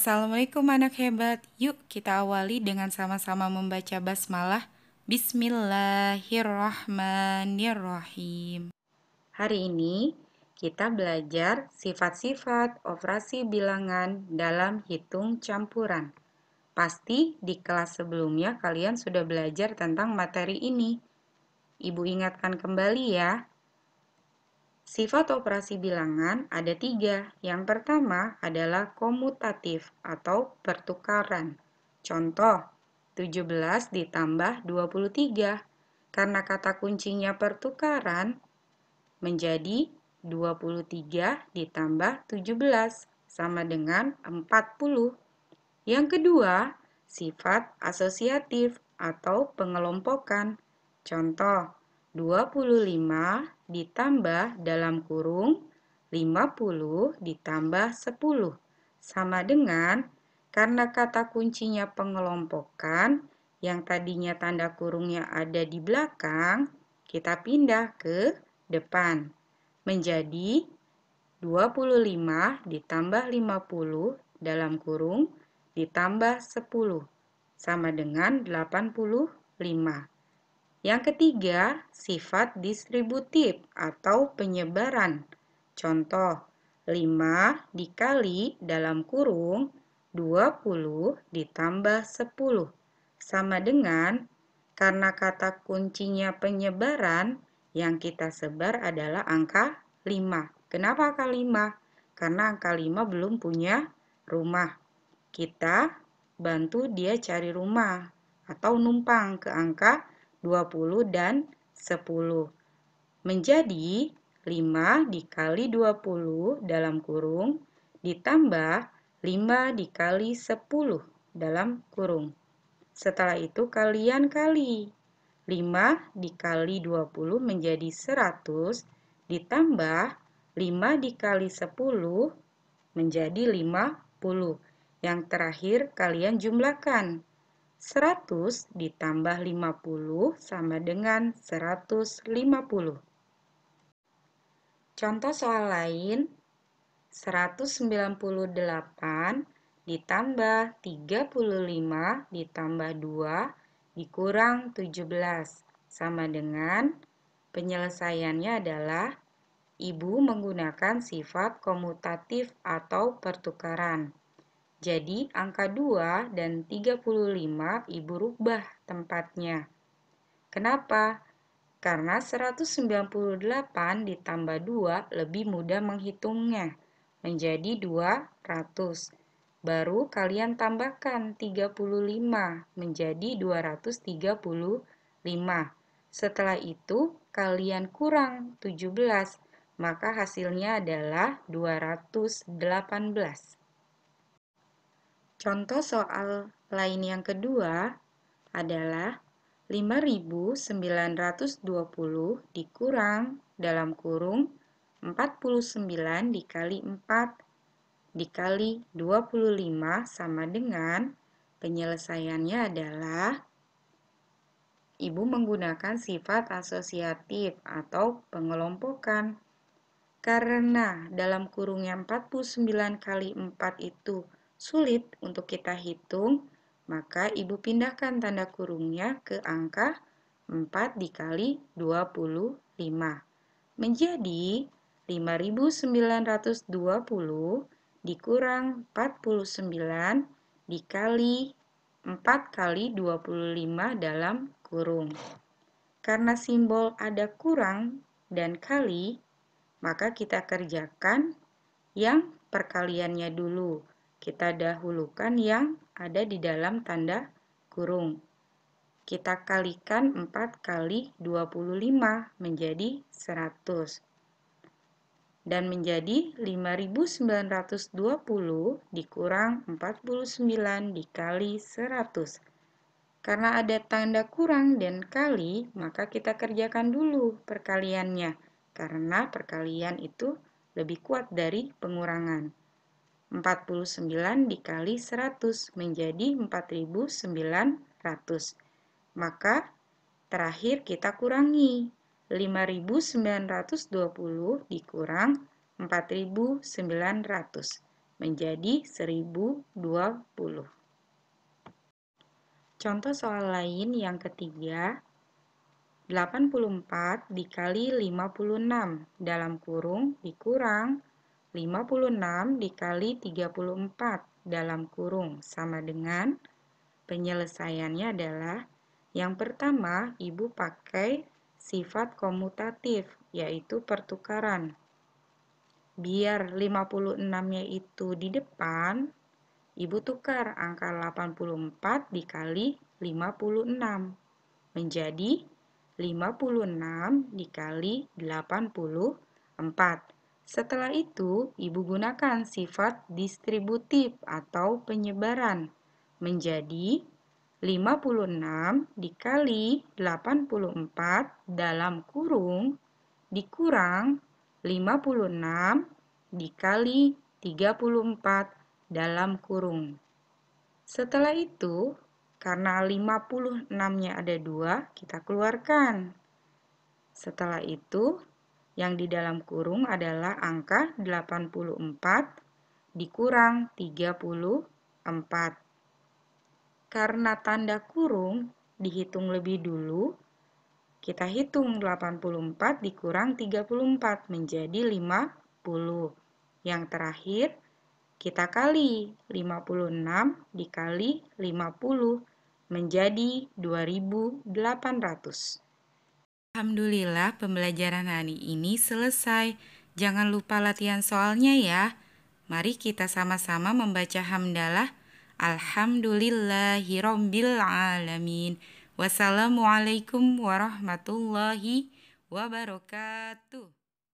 Assalamualaikum anak hebat. Yuk kita awali dengan sama-sama membaca basmalah. Bismillahirrahmanirrahim. Hari ini kita belajar sifat-sifat operasi bilangan dalam hitung campuran. Pasti di kelas sebelumnya kalian sudah belajar tentang materi ini. Ibu ingatkan kembali ya, Sifat operasi bilangan ada tiga. Yang pertama adalah komutatif atau pertukaran. Contoh, 17 ditambah 23. Karena kata kuncinya pertukaran, menjadi 23 ditambah 17 sama dengan 40. Yang kedua, sifat asosiatif atau pengelompokan. Contoh, 25 ditambah dalam kurung 50 ditambah 10 sama dengan karena kata kuncinya pengelompokan yang tadinya tanda kurungnya ada di belakang kita pindah ke depan menjadi 25 ditambah 50 dalam kurung ditambah 10 sama dengan 85. Yang ketiga, sifat distributif atau penyebaran. Contoh, 5 dikali dalam kurung 20 ditambah 10 sama dengan karena kata kuncinya penyebaran yang kita sebar adalah angka 5. Kenapa angka 5? Karena angka 5 belum punya rumah. Kita bantu dia cari rumah atau numpang ke angka 20 dan 10. Menjadi 5 dikali 20 dalam kurung ditambah 5 dikali 10 dalam kurung. Setelah itu kalian kali. 5 dikali 20 menjadi 100 ditambah 5 dikali 10 menjadi 50. Yang terakhir kalian jumlahkan. 100 ditambah 50 sama dengan 150. Contoh soal lain, 198 ditambah 35 ditambah 2 dikurang 17 sama dengan penyelesaiannya adalah ibu menggunakan sifat komutatif atau pertukaran. Jadi angka 2 dan 35 Ibu rubah tempatnya. Kenapa? Karena 198 ditambah 2 lebih mudah menghitungnya, menjadi 200. Baru kalian tambahkan 35 menjadi 235. Setelah itu kalian kurang 17, maka hasilnya adalah 218. Contoh soal lain yang kedua adalah 5920 dikurang dalam kurung 49 dikali 4 dikali 25 sama dengan penyelesaiannya adalah Ibu menggunakan sifat asosiatif atau pengelompokan. Karena dalam kurungnya 49 kali 4 itu sulit untuk kita hitung, maka Ibu pindahkan tanda kurungnya ke angka 4 dikali 25 menjadi 5920 dikurang 49 dikali 4 kali 25 dalam kurung. Karena simbol ada kurang dan kali, maka kita kerjakan yang perkaliannya dulu kita dahulukan yang ada di dalam tanda kurung. Kita kalikan 4 kali 25 menjadi 100 dan menjadi 5920 dikurang 49 dikali 100. Karena ada tanda kurang dan kali, maka kita kerjakan dulu perkaliannya, karena perkalian itu lebih kuat dari pengurangan. 49 dikali 100 menjadi 4900. Maka terakhir kita kurangi. 5920 dikurang 4900 menjadi 1020. Contoh soal lain yang ketiga, 84 dikali 56 dalam kurung dikurang 56 dikali 34 dalam kurung sama dengan penyelesaiannya adalah yang pertama ibu pakai sifat komutatif yaitu pertukaran. Biar 56-nya itu di depan, ibu tukar angka 84 dikali 56 menjadi 56 dikali 84 setelah itu, ibu gunakan sifat distributif atau penyebaran menjadi 56 dikali 84 dalam kurung dikurang 56 dikali 34 dalam kurung. Setelah itu, karena 56-nya ada dua, kita keluarkan. Setelah itu, yang di dalam kurung adalah angka 84 dikurang 34. Karena tanda kurung dihitung lebih dulu, kita hitung 84 dikurang 34 menjadi 50. Yang terakhir, kita kali 56 dikali 50 menjadi 2800. Alhamdulillah pembelajaran hari ini selesai. Jangan lupa latihan soalnya ya. Mari kita sama-sama membaca hamdalah. Alhamdulillahirobbilalamin. Wassalamualaikum warahmatullahi wabarakatuh.